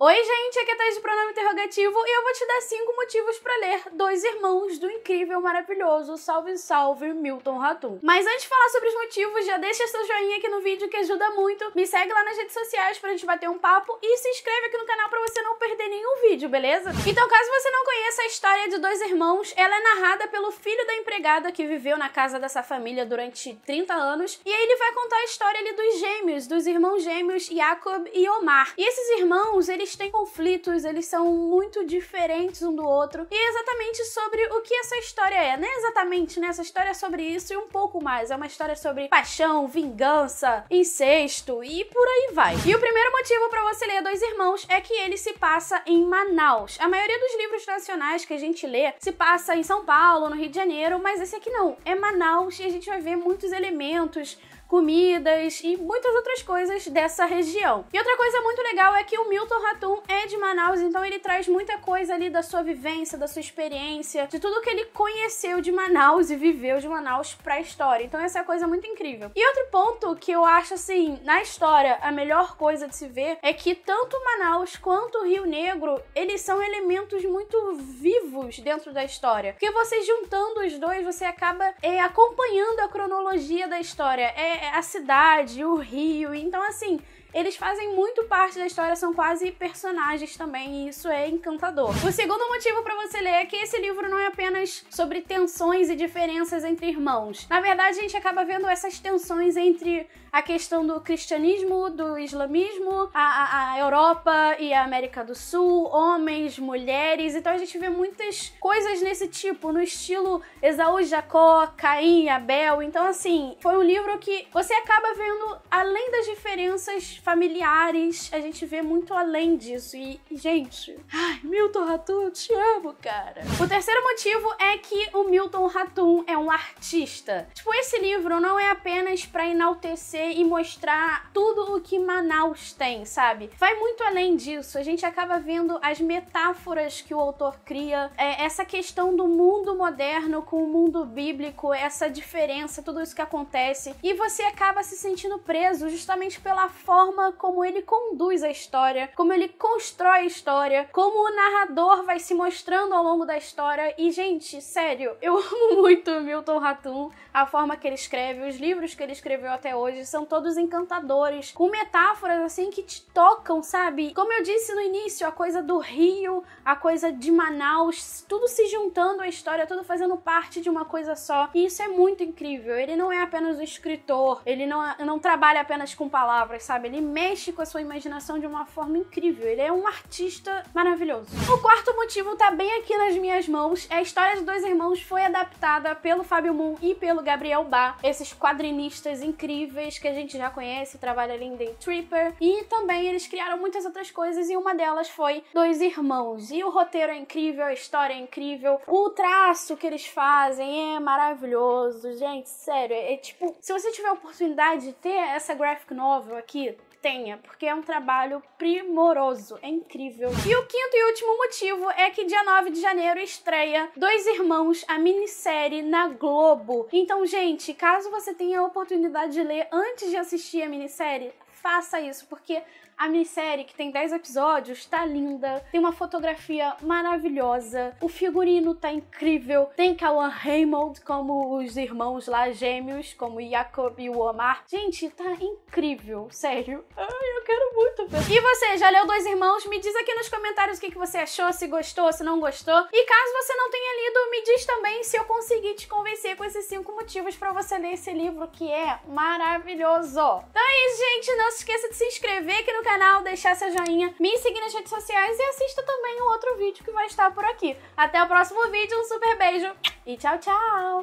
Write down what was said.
Oi, gente, aqui é Thaís de Pronome Interrogativo e eu vou te dar cinco motivos para ler Dois Irmãos do incrível, maravilhoso, salve, salve, Milton Ratum. Mas antes de falar sobre os motivos, já deixa seu joinha aqui no vídeo que ajuda muito. Me segue lá nas redes sociais pra gente bater um papo e se inscreve aqui no canal pra você não perder nenhum vídeo, beleza? Então, caso você não conheça a história de Dois Irmãos, ela é narrada pelo filho da empregada que viveu na casa dessa família durante 30 anos e aí ele vai contar a história ali dos gêmeos, dos irmãos gêmeos Jacob e Omar. E esses irmãos, eles eles têm conflitos, eles são muito diferentes um do outro. E é exatamente sobre o que essa história é. Não é exatamente, né? Essa história é sobre isso e um pouco mais. É uma história sobre paixão, vingança, incesto e por aí vai. E o primeiro motivo para você ler Dois Irmãos é que ele se passa em Manaus. A maioria dos livros nacionais que a gente lê se passa em São Paulo, no Rio de Janeiro, mas esse aqui não. É Manaus e a gente vai ver muitos elementos comidas e muitas outras coisas dessa região. E outra coisa muito legal é que o Milton Ratum é de Manaus, então ele traz muita coisa ali da sua vivência, da sua experiência, de tudo que ele conheceu de Manaus e viveu de Manaus pra história. Então essa é coisa muito incrível. E outro ponto que eu acho assim, na história, a melhor coisa de se ver é que tanto Manaus quanto o Rio Negro, eles são elementos muito vivos dentro da história. Porque você juntando os dois, você acaba é, acompanhando a cronologia da história. É, é a cidade, o rio. Então, assim, eles fazem muito parte da história, são quase personagens também, e isso é encantador. O segundo motivo para você ler é que esse livro não é apenas sobre tensões e diferenças entre irmãos. Na verdade, a gente acaba vendo essas tensões entre a questão do cristianismo, do islamismo, a, a, a Europa e a América do Sul, homens, mulheres, então a gente vê muitas coisas nesse tipo, no estilo Esaú Jacó, Caim, Abel. Então, assim, foi um livro que você acaba vendo além das diferenças familiares, a gente vê muito além disso. E, gente, ai, Milton Ratum, eu te amo, cara. O terceiro motivo é que o Milton Ratum é um artista. Tipo, esse livro não é apenas para enaltecer e mostrar tudo o que Manaus tem, sabe? Vai muito além disso. A gente acaba vendo as metáforas que o autor cria, é, essa questão do mundo moderno com o mundo bíblico, essa diferença, tudo isso que acontece. E você acaba se sentindo preso justamente pela forma forma como ele conduz a história, como ele constrói a história, como o narrador vai se mostrando ao longo da história. E, gente, sério, eu amo muito Milton Ratum, a forma que ele escreve, os livros que ele escreveu até hoje são todos encantadores, com metáforas assim que te tocam, sabe? Como eu disse no início, a coisa do Rio, a coisa de Manaus, tudo se juntando à história, tudo fazendo parte de uma coisa só. E isso é muito incrível. Ele não é apenas um escritor, ele não, é, não trabalha apenas com palavras, sabe? Ele mexe com a sua imaginação de uma forma incrível. Ele é um artista maravilhoso. O quarto motivo tá bem aqui nas minhas mãos. É a história dos dois irmãos foi adaptada pelo Fábio Moon e pelo Gabriel Bá, esses quadrinistas incríveis que a gente já conhece, trabalha ali em Day Tripper. E também eles criaram muitas outras coisas e uma delas foi Dois Irmãos. E o roteiro é incrível, a história é incrível, o traço que eles fazem é maravilhoso, gente, sério. É, é tipo, se você tiver a oportunidade de ter essa graphic novel aqui, tenha, porque é um trabalho primoroso, é incrível. E o quinto e último motivo é que dia 9 de janeiro estreia Dois Irmãos, a minissérie na Globo. Então, gente, caso você tenha a oportunidade de ler antes de assistir a minissérie, faça isso, porque a minissérie, que tem 10 episódios, tá linda, tem uma fotografia maravilhosa, o figurino tá incrível, tem Kawan Raymond como os irmãos lá gêmeos, como Jacob e o Omar. Gente, tá incrível, sério. Ai, eu quero muito ver. E você, já leu Dois Irmãos? Me diz aqui nos comentários o que, você achou, se gostou, se não gostou. E caso você não tenha lido, me diz também se eu consegui te convencer com esses cinco motivos para você ler esse livro que é maravilhoso. Então é isso, gente. Não se esqueça de se inscrever aqui no canal, deixar seu joinha, me seguir nas redes sociais e assista também o outro vídeo que vai estar por aqui. Até o próximo vídeo, um super beijo e tchau, tchau!